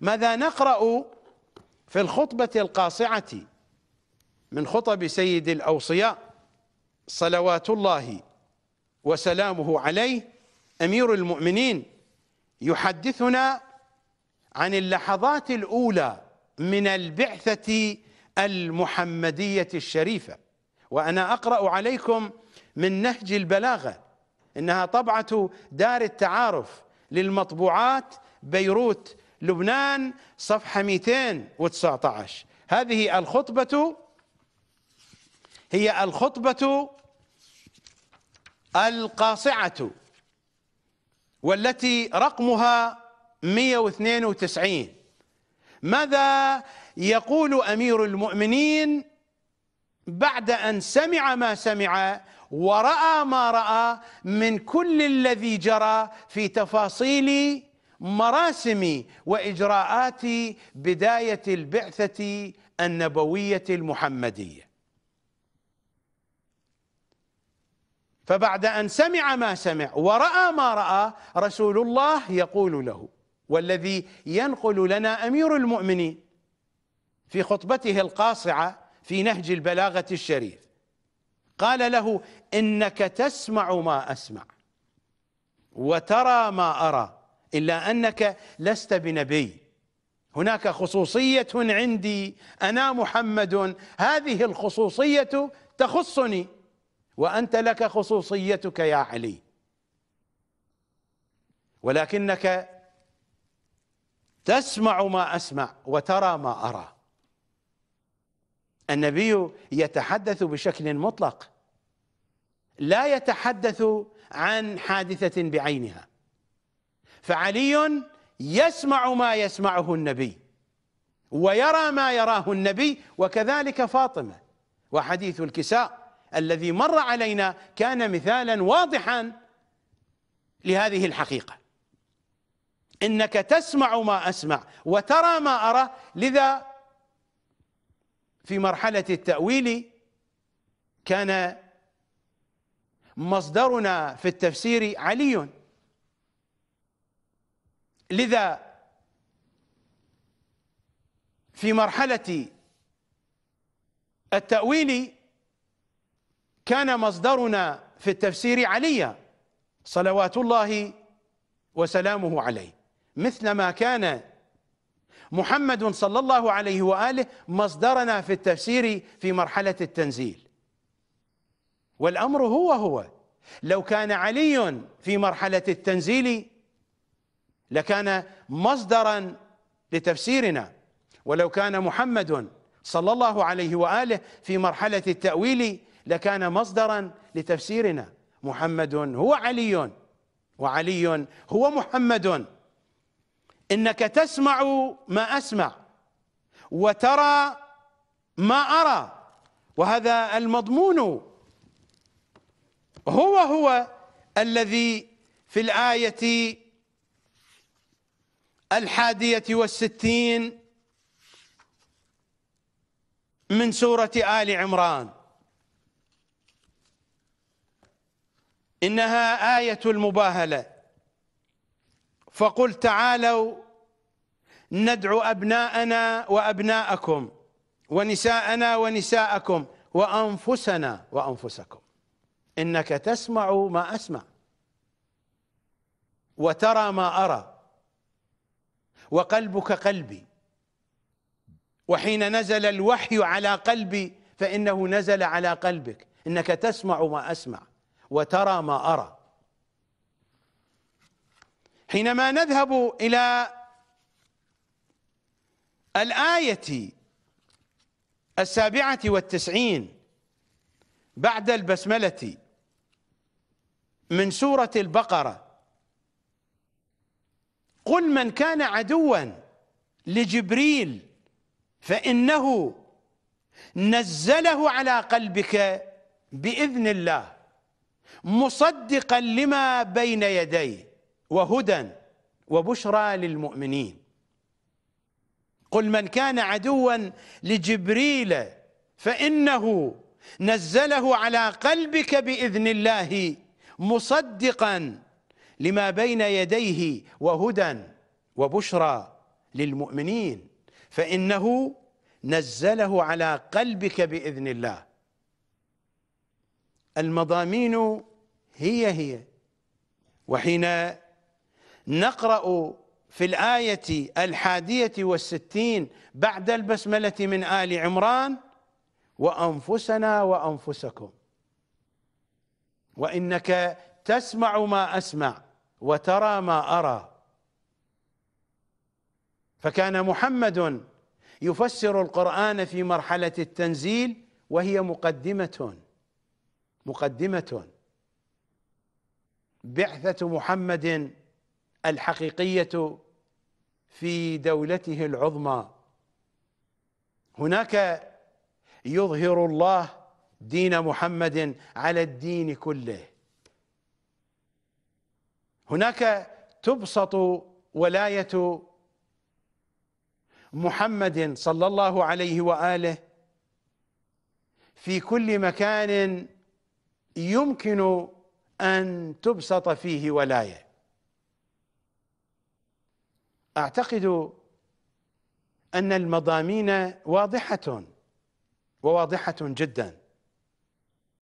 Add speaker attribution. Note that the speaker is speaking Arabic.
Speaker 1: ماذا نقرأ في الخطبة القاصعة من خطب سيد الأوصياء صلوات الله وسلامه عليه أمير المؤمنين يحدثنا عن اللحظات الأولى من البعثة المحمدية الشريفة وأنا أقرأ عليكم من نهج البلاغة إنها طبعة دار التعارف للمطبوعات بيروت لبنان صفحة 219 هذه الخطبة هي الخطبة القاصعة والتي رقمها 192 ماذا يقول أمير المؤمنين بعد أن سمع ما سمع ورأى ما رأى من كل الذي جرى في تفاصيل مراسم واجراءات بدايه البعثه النبويه المحمديه فبعد ان سمع ما سمع وراى ما راى رسول الله يقول له والذي ينقل لنا امير المؤمنين في خطبته القاصعه في نهج البلاغه الشريف قال له انك تسمع ما اسمع وترى ما ارى إلا أنك لست بنبي هناك خصوصية عندي أنا محمد هذه الخصوصية تخصني وأنت لك خصوصيتك يا علي ولكنك تسمع ما أسمع وترى ما أرى النبي يتحدث بشكل مطلق لا يتحدث عن حادثة بعينها فعلي يسمع ما يسمعه النبي ويرى ما يراه النبي وكذلك فاطمة وحديث الكساء الذي مر علينا كان مثالا واضحا لهذه الحقيقة إنك تسمع ما أسمع وترى ما أرى لذا في مرحلة التأويل كان مصدرنا في التفسير علي لذا في مرحلة التأويل كان مصدرنا في التفسير عليا صلوات الله وسلامه عليه مثلما كان محمد صلى الله عليه واله مصدرنا في التفسير في مرحله التنزيل والامر هو هو لو كان علي في مرحله التنزيل لكان مصدرا لتفسيرنا ولو كان محمد صلى الله عليه واله في مرحله التاويل لكان مصدرا لتفسيرنا محمد هو علي وعلي هو محمد انك تسمع ما اسمع وترى ما ارى وهذا المضمون هو هو الذي في الايه الحادية والستين من سورة آل عمران إنها آية المباهلة فقل تعالوا ندعو أبناءنا وأبناءكم ونساءنا ونساءكم وأنفسنا وأنفسكم إنك تسمع ما أسمع وترى ما أرى وقلبك قلبي وحين نزل الوحي على قلبي فإنه نزل على قلبك إنك تسمع ما أسمع وترى ما أرى حينما نذهب إلى الآية السابعة والتسعين بعد البسملة من سورة البقرة قل من كان عدوا لجبريل فإنه نزله على قلبك بإذن الله مصدقا لما بين يديه وهدى وبشرى للمؤمنين قل من كان عدوا لجبريل فإنه نزله على قلبك بإذن الله مصدقا لما بين يديه وهدى وبشرى للمؤمنين فإنه نزله على قلبك بإذن الله المضامين هي هي وحين نقرأ في الآية الحادية والستين بعد البسملة من آل عمران وأنفسنا وأنفسكم وإنك تسمع ما أسمع وترى ما أرى فكان محمد يفسر القرآن في مرحلة التنزيل وهي مقدمة مقدمة بعثة محمد الحقيقية في دولته العظمى هناك يظهر الله دين محمد على الدين كله هناك تبسط ولايه محمد صلى الله عليه واله في كل مكان يمكن ان تبسط فيه ولايه اعتقد ان المضامين واضحه وواضحه جدا